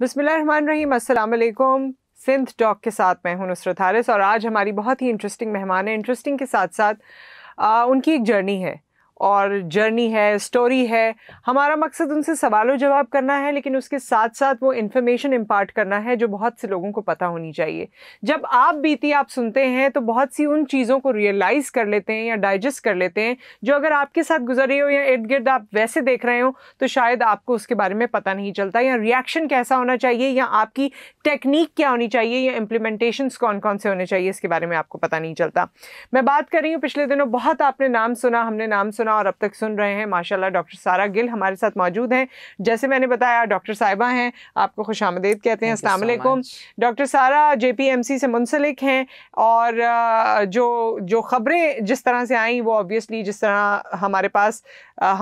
बिसमीम सिंध टॉक के साथ मैं हूं नुसरत हारिस और आज हमारी बहुत ही इंटरेस्टिंग मेहमान है इंटरेस्टिंग के साथ साथ आ, उनकी एक जर्नी है और जर्नी है स्टोरी है हमारा मकसद उनसे सवालों जवाब करना है लेकिन उसके साथ साथ वो इन्फॉर्मेशन इम्पार्ट करना है जो बहुत से लोगों को पता होनी चाहिए जब आप बीती आप सुनते हैं तो बहुत सी उन चीज़ों को रियलाइज़ कर लेते हैं या डाइजेस्ट कर लेते हैं जो अगर आपके साथ गुजरे हो या इर्द गिर्द आप वैसे देख रहे हो तो शायद आपको उसके बारे में पता नहीं चलता या रिएक्शन कैसा होना चाहिए या आपकी टेक्निक क्या होनी चाहिए या इम्प्लीमेंटेशन कौन कौन से होने चाहिए इसके बारे में आपको पता नहीं चलता मैं बात कर रही हूँ पिछले दिनों बहुत आपने नाम सुना हमने नाम सुना सुना और अब तक सुन रहे हैं माशाल्लाह डॉक्टर सारा गिल हमारे साथ मौजूद हैं जैसे मैंने बताया डॉक्टर साहिबा हैं आपको खुश कहते हैं असलकुम डॉक्टर सारा जे से मुंसलिक हैं और जो जो ख़बरें जिस तरह से आई वो ऑब्वियसली जिस तरह हमारे पास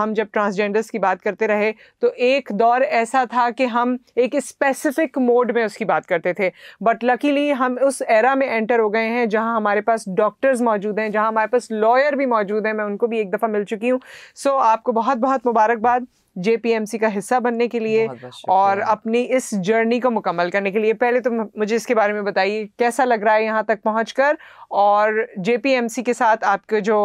हम जब ट्रांसजेंडर्स की बात करते रहे तो एक दौर ऐसा था कि हम एक स्पेसिफिक मोड में उसकी बात करते थे बट लकीली हम उस एरा में एंटर हो गए हैं जहाँ हमारे पास डॉक्टर्स मौजूद हैं जहां हमारे पास लॉयर भी मौजूद हैं मैं उनको भी एक दफ़ा मिल चुकी चुकी हूँ सो so, आपको बहुत बहुत मुबारकबाद जेपीएमसी का हिस्सा बनने के लिए और अपनी इस जर्नी को मुकम्मल करने के लिए पहले तो मुझे इसके बारे में बताइए कैसा लग रहा है यहाँ तक पहुँच कर और जेपीएमसी के साथ आपके जो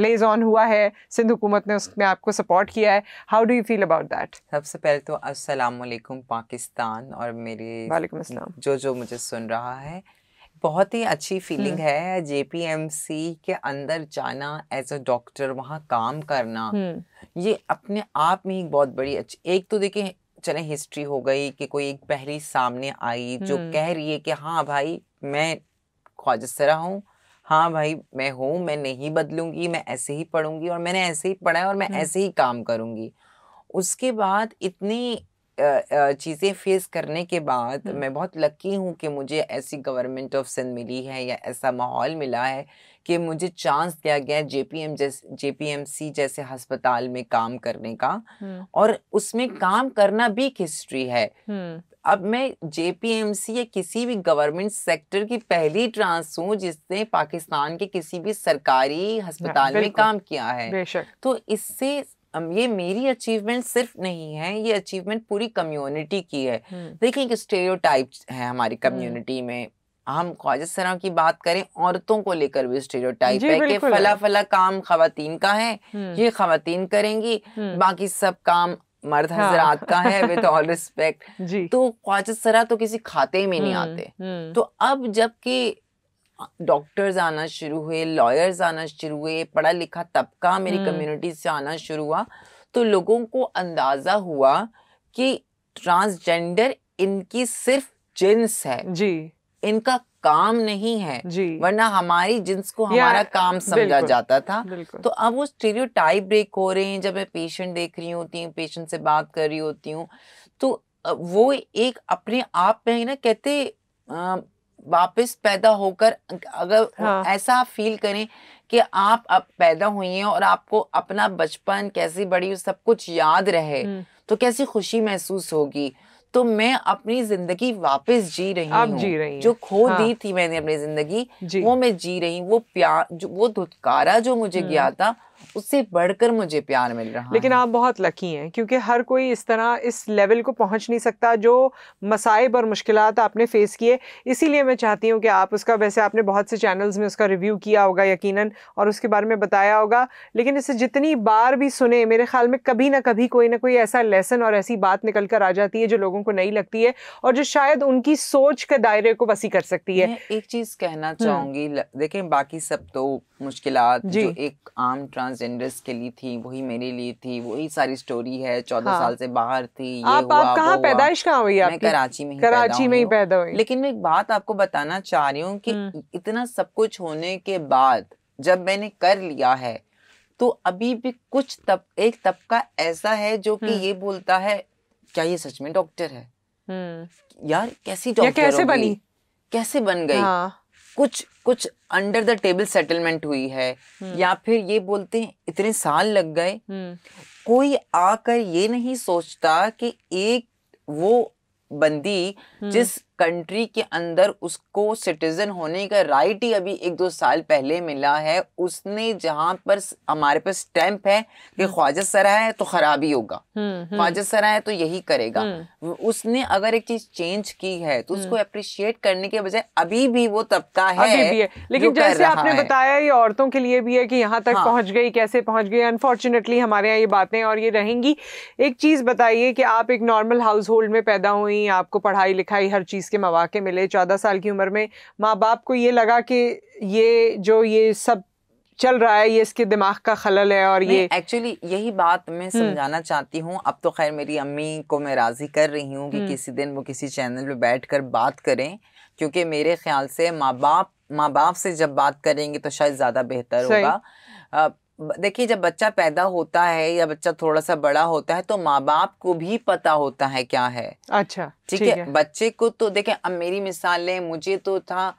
लेज ऑन हुआ है सिंध हुकूमत ने उसमें आपको सपोर्ट किया है how do you feel about that सबसे पहले तो असलकुम पाकिस्तान और मेरे वालेकुम जो जो मुझे सुन रहा है बहुत ही अच्छी फीलिंग हम्म। है जेपीएमसी के अंदर जाना एज अ डॉक्टर वहाँ काम करना हम्म। ये अपने आप में ही बहुत बड़ी अच्छी एक तो देखिए चले हिस्ट्री हो गई कि कोई एक पहली सामने आई जो हम्म। कह रही है कि हाँ भाई मैं ख्वाजसरा हूँ हाँ भाई मैं हूँ मैं नहीं बदलूंगी मैं ऐसे ही पढ़ूंगी और मैंने ऐसे ही पढ़ा है और मैं ऐसे ही काम करूंगी उसके बाद इतनी चीज़ें फेस करने के बाद मैं बहुत लकी हूँ कि मुझे ऐसी गवर्नमेंट ऑफ सिंध मिली है या ऐसा माहौल मिला है कि मुझे चांस दिया गया है जेपीएम जैसे सी जैसे हस्पताल में काम करने का और उसमें काम करना भी एक हिस्ट्री है अब मैं जेपीएमसी या किसी भी गवर्नमेंट सेक्टर की पहली ट्रांस हूँ जिसने पाकिस्तान के किसी भी सरकारी हस्पताल हाँ, में काम किया है तो इससे ये मेरी अचीवमेंट सिर्फ नहीं है ये अचीवमेंट पूरी कम्युनिटी की है हम्म। देखिए कि स्टेरियोटाइप है हमारी कम्युनिटी हम्म। में हम ख्वाजा सरा की बात करें औरतों को लेकर भी स्टेरियोटाइप है कि फला फला काम खातन का है हम्म। ये खातन करेंगी बाकी सब काम मर्द हाँ। हजरात का है विद ऑल रिस्पेक्ट तो ख्वाजा सरा तो किसी खाते में नहीं आते तो अब जबकि डॉक्टर्स आना शुरू हुए लॉयर्स आना शुरू हुए पढ़ा लिखा तबका मेरी कम्युनिटी हम्म। से आना शुरू हुआ तो लोगों को अंदाज़ा हुआ कि ट्रांसजेंडर इनकी सिर्फ जिन्स है जी इनका काम नहीं है जी वरना हमारी जिन्स को हमारा काम समझा जाता था तो अब वो स्टीरियो टाइप ब्रेक हो रहे हैं जब मैं पेशेंट देख रही होती हूँ पेशेंट से बात कर रही होती हूँ तो वो एक अपने आप में ना कहते वापस पैदा होकर अगर हाँ। ऐसा फील करें कि आप अब पैदा हुई हैं और आपको अपना बचपन कैसी बड़ी सब कुछ याद रहे हम्म। तो कैसी खुशी महसूस होगी तो मैं अपनी जिंदगी वापस जी रही हूँ जी रही जो खो हाँ। दी थी मैंने अपनी जिंदगी वो मैं जी रही वो प्यार वो धुतकारा जो मुझे हम्म। गया था उससे बढ़कर मुझे प्यार मिल रहा लेकिन आप बहुत लकी हैं क्योंकि हर कोई इस तरह इस लेवल को पहुंच नहीं सकता जो मसाइब और मुश्किल आपने फेस किए इसीलिए मैं चाहती हूँ कि आप उसका वैसे आपने बहुत से चैनल्स में उसका रिव्यू किया होगा यकीनन और उसके बारे में बताया होगा लेकिन इसे जितनी बार भी सुने मेरे ख्याल में कभी ना कभी कोई ना कोई ऐसा लेसन और ऐसी बात निकल कर आ जाती है जो लोगों को नहीं लगती है और जो शायद उनकी सोच के दायरे को वसी कर सकती है एक चीज़ कहना हम्म। चाहूँगी देखें बाकी सब तो मुश्किल जो एक आम ट्रांसजेंडर्स के लिए थी वही मेरे लिए थी वही सारी स्टोरी है चौदह हाँ। साल से बाहर थी ये आप, हुआ, आप कहा पैदाइश कहाँ हुई मैं कराची में कराची में ही पैदा हुई लेकिन मैं एक बात आपको बताना चाह रही हूँ कि हम्म। इतना सब कुछ होने के बाद जब मैंने कर लिया है तो अभी भी कुछ तब एक तबका ऐसा है जो कि हम्म। ये बोलता है क्या ये सच में डॉक्टर है हम्म। यार कैसी डॉक्टर कैसे बनी कैसे बन गई हाँ। कुछ कुछ अंडर द टेबल सेटलमेंट हुई है हम्म। या फिर ये बोलते हैं इतने साल लग गए हम्म। कोई आकर ये नहीं सोचता कि एक वो बंदी हम्म। जिस कंट्री के अंदर उसको सिटीज़न होने का राइट ही अभी एक दो साल पहले मिला है उसने जहां पर हमारे पास स्टैंप है कि हम्म। ख्वाजा सरा है तो ख़राब ही होगा हम्म, हम्म। ख्वाजा सरा है तो यही करेगा उसने अगर एक चीज़ चेंज की है तो उसको अप्रिशिएट करने के बजाय अभी भी वो तबका है, अभी भी है। लेकिन जैसे आपने बताया ये औरतों के लिए भी है कि यहाँ तक हाँ। पहुंच गई कैसे पहुंच गई अनफॉर्चुनेटली हमारे यहाँ ये बातें और ये रहेंगी एक चीज़ बताइए कि आप एक नॉर्मल हाउस होल्ड में पैदा हुई आपको पढ़ाई लिखाई हर चीज़ तशखीस के मौाक़े मिले चौदह साल की उम्र में माँ बाप को ये लगा कि ये जो ये सब चल रहा है ये इसके दिमाग का खलल है और ये एक्चुअली यही बात मैं हम्म। समझाना चाहती हूँ अब तो खैर मेरी अम्मी को मैं राज़ी कर रही हूँ कि हम्म। किसी दिन वो किसी चैनल पे बैठ कर बात करें क्योंकि मेरे ख्याल से माँ बाप माँ बाप से जब बात करेंगे तो शायद ज़्यादा बेहतर होगा देखिए जब बच्चा पैदा होता है या बच्चा थोड़ा सा बड़ा होता है तो माँ बाप को भी पता होता है क्या है अच्छा ठीक है? बच्चे को तो देखे अब मेरी मिसाल है मुझे तो था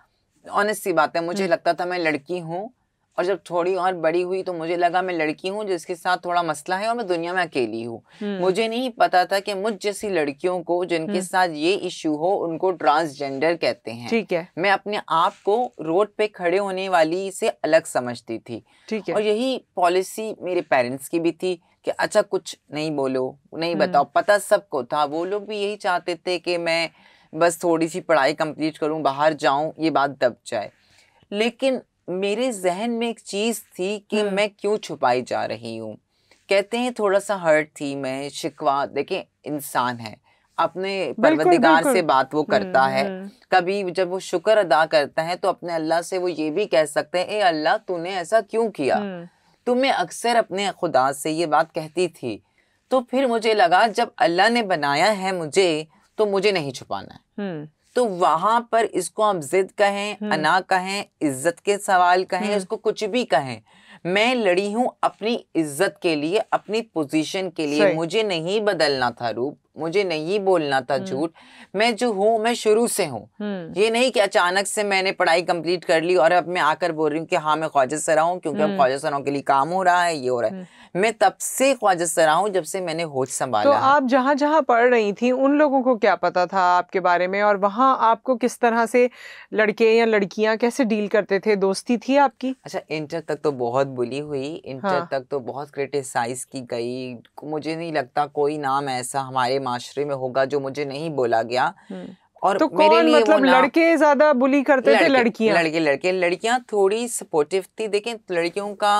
ऑनेस्ट सी बात है मुझे हम्म। लगता था मैं लड़की हूँ और जब थोड़ी और बड़ी हुई तो मुझे लगा मैं लड़की हूँ जिसके साथ थोड़ा मसला है और मैं दुनिया में अकेली हूँ हम्म। मुझे नहीं पता था कि मुझ जैसी लड़कियों को जिनके हम्म। साथ ये इश्यू हो उनको ट्रांसजेंडर कहते हैं ठीक है मैं अपने आप को रोड पे खड़े होने वाली से अलग समझती थी ठीक है और यही पॉलिसी मेरे पेरेंट्स की भी थी कि अच्छा कुछ नहीं बोलो नहीं हम्म। बताओ पता सबको था वो लोग भी यही चाहते थे कि मैं बस थोड़ी सी पढ़ाई कंप्लीट करूँ बाहर जाऊं ये बात दब जाए लेकिन मेरे जहन में एक चीज़ थी कि हम्म। मैं क्यों छुपाई जा रही हूँ कहते हैं थोड़ा सा हर्ट थी मैं शिकवा देखे इंसान है अपने परवदिगार से बात वो करता है हम्म, हम्म। कभी जब वो शुक्र अदा करता है तो अपने अल्लाह से वो ये भी कह सकते हैं ए अल्लाह तूने ऐसा क्यों किया तो मैं अक्सर अपने खुदा से ये बात कहती थी तो फिर मुझे लगा जब अल्लाह ने बनाया है मुझे तो मुझे नहीं छुपाना है तो वहां पर इसको आप जिद कहें हम्म। अना कहें इज्जत के सवाल कहें हम्म। इसको कुछ भी कहें मैं लड़ी हूं अपनी इज्जत के लिए अपनी पोजीशन के लिए मुझे नहीं बदलना था रूप मुझे नहीं बोलना था हम्म। झूठ मैं जो हूँ मैं शुरू से हूँ हम्म। ये नहीं कि अचानक से मैंने पढ़ाई कंप्लीट कर ली और अब मैं आकर बोल रही हूँ कि हाँ मैं ख्वाजा सरा हूँ क्योंकि अब हम्म। ख्वाजा सराओं के लिए काम हो रहा है ये हो रहा है मैं तब से ख्वाजा सरा हूँ जब से मैंने होश तो संभाला तो आप जहाँ जहाँ पढ़ रही थी उन लोगों को क्या पता था आपके बारे में और वहाँ आपको किस तरह से लड़के या लड़कियाँ कैसे डील करते थे दोस्ती थी आपकी अच्छा इंटर तक तो बहुत बुली हुई इंटर हाँ। तक तो बहुत क्रिटिसाइज की गई मुझे नहीं लगता कोई नाम ऐसा हमारे माशरे में होगा जो मुझे नहीं बोला गया हम्म। और तो मेरे लिए मतलब लड़के ज्यादा बुली करते लड़के, थे लड़कियां लड़के लड़के लड़कियां थोड़ी सपोर्टिव थी देखें लड़कियों का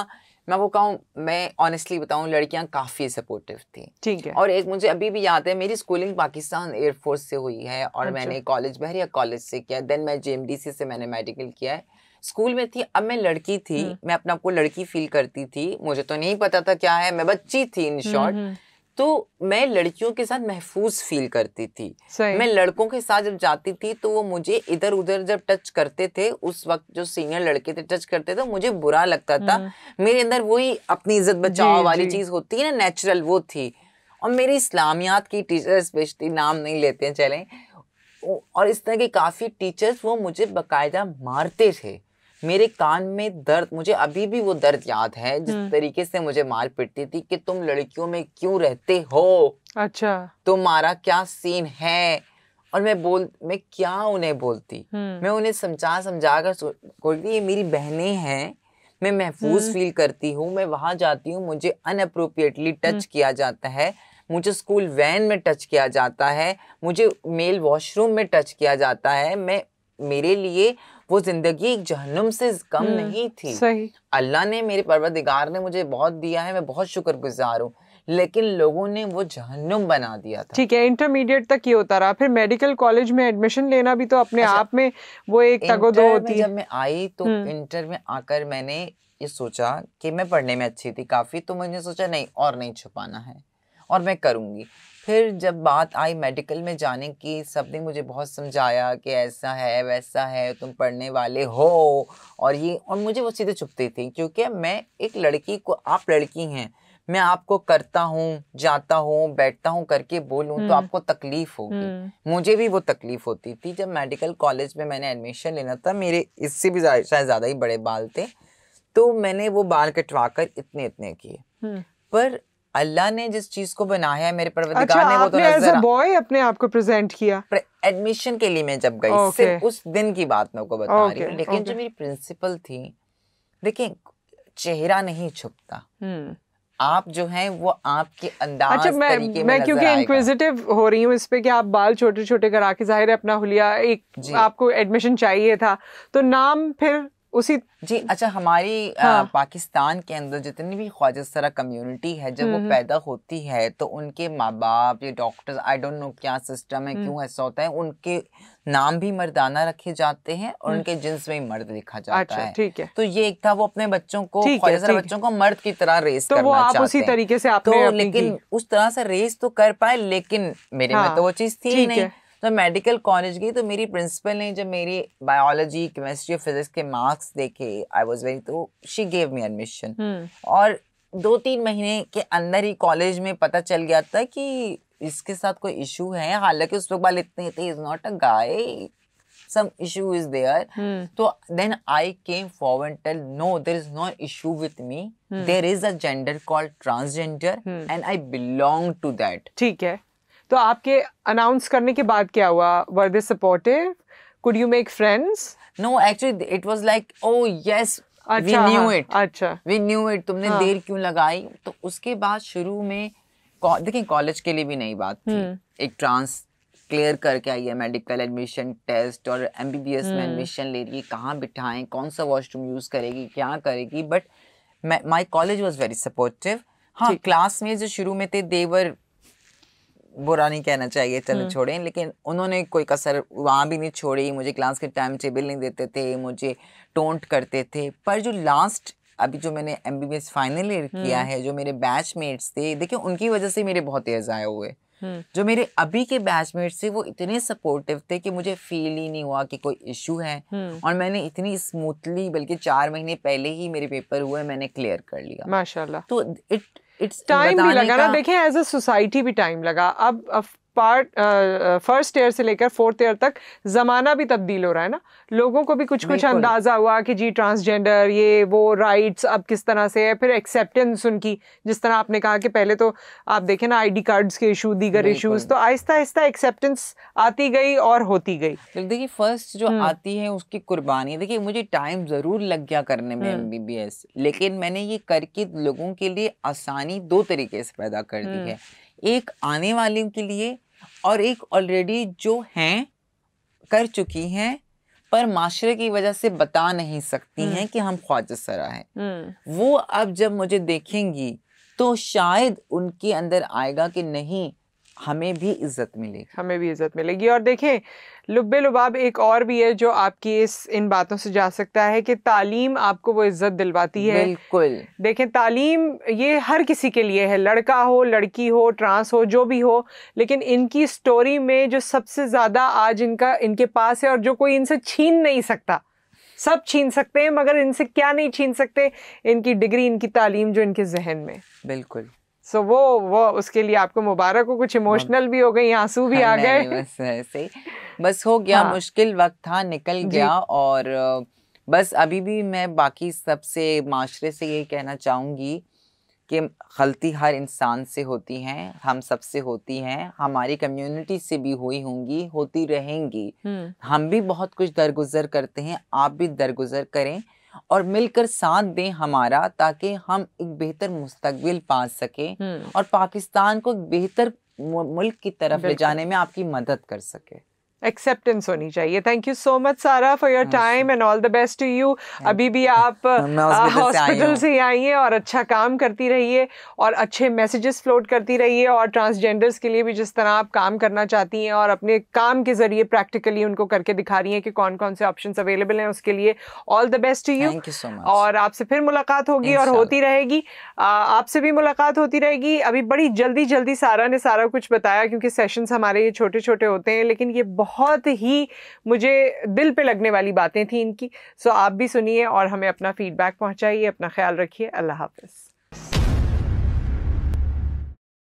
मैं वो कहूँ मैं ऑनेस्टली बताऊँ लड़कियाँ काफ़ी सपोर्टिव थी ठीक है और एक मुझे अभी भी याद है मेरी स्कूलिंग पाकिस्तान एयरफोर्स से हुई है और अच्छा। मैंने कॉलेज बहरिया कॉलेज से किया देन मैं जे से मैंने मेडिकल किया है स्कूल में थी अब मैं लड़की थी हम्म। मैं अपने आप को लड़की फील करती थी मुझे तो नहीं पता था क्या है मैं बच्ची थी इन शॉर्ट तो मैं लड़कियों के साथ महफूज फील करती थी मैं लड़कों के साथ जब जाती थी तो वो मुझे इधर उधर जब टच करते थे उस वक्त जो सीनियर लड़के थे टच करते थे मुझे बुरा लगता था हम्म। मेरे अंदर वही अपनी इज्जत बचाव वाली चीज होती है ना नेचुरल वो थी और मेरी इस्लामियात की टीचर स्पेशली नाम नहीं लेते हैं चले और इस तरह के काफ़ी टीचर्स वो मुझे बाकायदा मारते थे मेरे कान में दर्द मुझे अभी भी वो दर्द याद है जिस हम्म। तरीके से मुझे मार पिटती थी कि तुम लड़कियों में क्यों रहते हो अच्छा तुम्हारा क्या सीन है और मैं बोल मैं क्या उन्हें बोलती हम्म। मैं उन्हें समझा समझा कर बोलती ये मेरी बहने हैं मैं महफूज हम्म। फील करती हूँ मैं वहां जाती हूँ मुझे अनअप्रोप्रिएटली टच किया जाता है मुझे स्कूल वैन में टच किया जाता है मुझे मेल वॉशरूम में टच किया जाता है मैं मेरे लिए वो जिंदगी एक जहन्नुम से कम हम्म, नहीं थी सही अल्लाह ने मेरे परवरदिगार ने मुझे बहुत दिया है मैं बहुत शुक्रगुजार हूँ लेकिन लोगों ने वो जहनुम बना दिया था ठीक है इंटरमीडिएट तक ही होता रहा फिर मेडिकल कॉलेज में एडमिशन लेना भी तो अपने अच्छा, आप में वो एक तगोदो होती है जब मैं आई तो इंटर हम्म। में आकर मैंने ये सोचा कि मैं पढ़ने में अच्छी थी काफ़ी तो मैंने सोचा नहीं और नहीं छुपाना है और मैं करूँगी फिर जब बात आई मेडिकल में जाने की सब ने मुझे बहुत समझाया कि ऐसा है वैसा है तुम पढ़ने वाले हो और ये और मुझे वो सीधे चुपती थी क्योंकि मैं एक लड़की को आप लड़की हैं मैं आपको करता हूँ जाता हूँ बैठता हूँ करके बोलूँ तो हम्म। आपको तकलीफ होगी हम्म। मुझे भी वो तकलीफ होती थी जब मेडिकल कॉलेज में मैंने एडमिशन लेना था मेरे इससे भी शायद ज़्यादा ही बड़े बाल थे तो मैंने वो बाल कटवा कर इतने इतने किए हम्म। पर अल्लाह ने जिस चीज को बनाया है मेरे अच्छा, ने वो तो नजर बॉय अपने आप को प्रेजेंट किया एडमिशन के लिए मैं जब गई okay. सिर्फ उस दिन की बात मैं को बता okay, रही हूँ लेकिन okay. जो मेरी प्रिंसिपल थी देखिए चेहरा नहीं छुपता hmm. आप जो हैं वो आपके अंदाज अच्छा मैं तरीके मैं क्योंकि इंक्विजिटिव हो रही हूँ इस पे कि आप बाल छोटे छोटे करा के जाहिर है अपना हुलिया एक आपको एडमिशन चाहिए था तो नाम फिर उसी जी अच्छा हमारी हाँ। आ, पाकिस्तान के अंदर जितनी भी ख्वाजा सरा कम्युनिटी है जब वो हम्म। पैदा होती है तो उनके माँ बाप या डॉक्टर्स आई डोंट नो क्या सिस्टम है हम्म। क्यों ऐसा होता है उनके नाम भी मर्दाना रखे जाते हैं और हम्म। उनके जिन्स में मर्द लिखा जाता अच्छा, है ठीक है तो ये एक था वो अपने बच्चों को ख्वाजा बच्चों को मर्द की तरह रेस तो करना चाहते उसी तरीके से आपने तो लेकिन उस तरह से रेस तो कर पाए लेकिन मेरे में हाँ, तो वो चीज थी नहीं तो मेडिकल कॉलेज गई तो मेरी प्रिंसिपल ने जब मेरी बायोलॉजी केमिस्ट्री और फिजिक्स के मार्क्स देखे आई वॉज वेरी तो शी गेव मी एडमिशन और दो तीन महीने के अंदर ही कॉलेज में पता चल गया था कि इसके साथ कोई इशू है हालांकि उस वक्त इतने थे is not a guy some issue is there तो then I came forward tell no there is no issue with me there is a gender called transgender and I belong to that ठीक है तो आपके announce करने के बाद क्या हुआ were they supportive could you make friends no actually it was like oh yes we knew it अच्छा वी न्यू इट तुमने हाँ. देर क्यों लगाई तो उसके बाद शुरू में देखिए कॉलेज के लिए भी नई बात थी हम्म। एक ट्रांस क्लियर करके आई है मेडिकल एडमिशन टेस्ट और एम में एडमिशन हम्म। ले रही है कहाँ बिठाएं कौन सा वॉशरूम यूज़ करेगी क्या करेगी but my college was very supportive हाँ क्लास में जो शुरू में थे देवर बुरा नहीं कहना चाहिए चलो हम्म। छोड़ें लेकिन उन्होंने कोई कसर वहाँ भी नहीं छोड़ी मुझे क्लास के टाइम टेबल नहीं देते थे मुझे टोंट करते थे पर जो लास्ट अभी जो मैंने M B B S final year किया हम्म। है जो मेरे बैचमेट्स थे देखिए उनकी वजह से मेरे बहुत एजाए हुए हम्म। जो मेरे अभी के बैचमेट्स थे वो इतने सपोर्टिव थे कि मुझे फील ही नहीं हुआ कि कोई इशू है और मैंने इतनी स्मूथली बल्कि चार महीने पहले ही मेरे पेपर हुए मैंने क्लियर कर लिया माशाल्लाह तो इट इट्स टाइम भी लगा ना देखें एज अ सोसाइटी भी टाइम लगा अब, पार्ट फर्स्ट ईयर से लेकर फोर्थ ईयर तक ज़माना भी तब्दील हो रहा है ना लोगों को भी कुछ कुछ अंदाज़ा हुआ कि जी ट्रांसजेंडर ये वो राइट्स अब किस तरह से है फिर एक्सेप्टेंस उनकी जिस तरह आपने कहा कि पहले तो आप देखें ना आईडी कार्ड्स के इशू दीगर इशूज़ तो आहिस्ता आहिस्ता एक्सेप्टेंस आती गई और होती गई देखिए फर्स्ट जो हम्म। आती है उसकी कुर्बानी देखिए मुझे टाइम ज़रूर लग गया करने में एम हम्म। लेकिन मैंने ये करके लोगों के लिए आसानी दो तरीके से पैदा कर दी हम्म। है एक आने वाले के लिए और एक ऑलरेडी जो हैं कर चुकी हैं पर माशरे की वजह से बता नहीं सकती हम्म। हैं कि हम ख्वाजा सरा हैं हम्म। वो अब जब मुझे देखेंगी तो शायद उनके अंदर आएगा कि नहीं हमें भी इज्जत मिलेगी हमें भी इज्जत मिलेगी और देखें लुब्बे लुबाब एक और भी है जो आपकी इस इन बातों से जा सकता है कि तालीम आपको वो इज्जत दिलवाती है बिल्कुल देखें तालीम ये हर किसी के लिए है लड़का हो लड़की हो ट्रांस हो जो भी हो लेकिन इनकी स्टोरी में जो सबसे ज़्यादा आज इनका इनके पास है और जो कोई इनसे छीन नहीं सकता सब छीन सकते हैं मगर इनसे क्या नहीं छीन सकते इनकी डिग्री इनकी तालीम जो इनके जहन में बिल्कुल सो so, वो वो उसके लिए आपको मुबारक हो कुछ इमोशनल भी हो गई आंसू भी आ गए बस ऐसे बस हो गया हाँ। मुश्किल वक्त था निकल गया और बस अभी भी मैं बाकी सबसे माशरे से यही कहना चाहूँगी कि गलती हर इंसान से होती हैं हम सब से होती हैं हमारी कम्युनिटी से भी हुई होंगी होती रहेंगी हम्म। हम भी बहुत कुछ दरगुजर करते हैं आप भी दरगुजर करें और मिलकर साथ दें हमारा ताकि हम एक बेहतर मुस्तबिल पा सकें हम्म। और पाकिस्तान को एक बेहतर मुल्क की तरफ ले जाने में आपकी मदद कर सके एक्सेप्टेंस होनी चाहिए thank you so much Sara for your time and all the best to you अभी भी आप हॉस्पिटल से ही आइए और अच्छा काम करती रहिए और अच्छे मैसेजेस फ्लोट करती रहिए और ट्रांसजेंडर्स के लिए भी जिस तरह आप काम करना चाहती हैं और अपने काम के जरिए प्रैक्टिकली उनको करके दिखा रही हैं कि कौन कौन से ऑप्शन अवेलेबल हैं उसके लिए all the best to you और आपसे फिर मुलाकात होगी और होती रहेगी आपसे भी मुलाकात होती रहेगी अभी बड़ी जल्दी जल्दी सारा ने सारा कुछ बताया क्योंकि सेशंस हमारे ये छोटे छोटे होते हैं लेकिन ये बहुत ही मुझे दिल पे लगने वाली बातें थी इनकी सो आप भी सुनिए और हमें अपना फीडबैक पहुँचाइए अपना ख्याल रखिए अल्लाह हाफिज़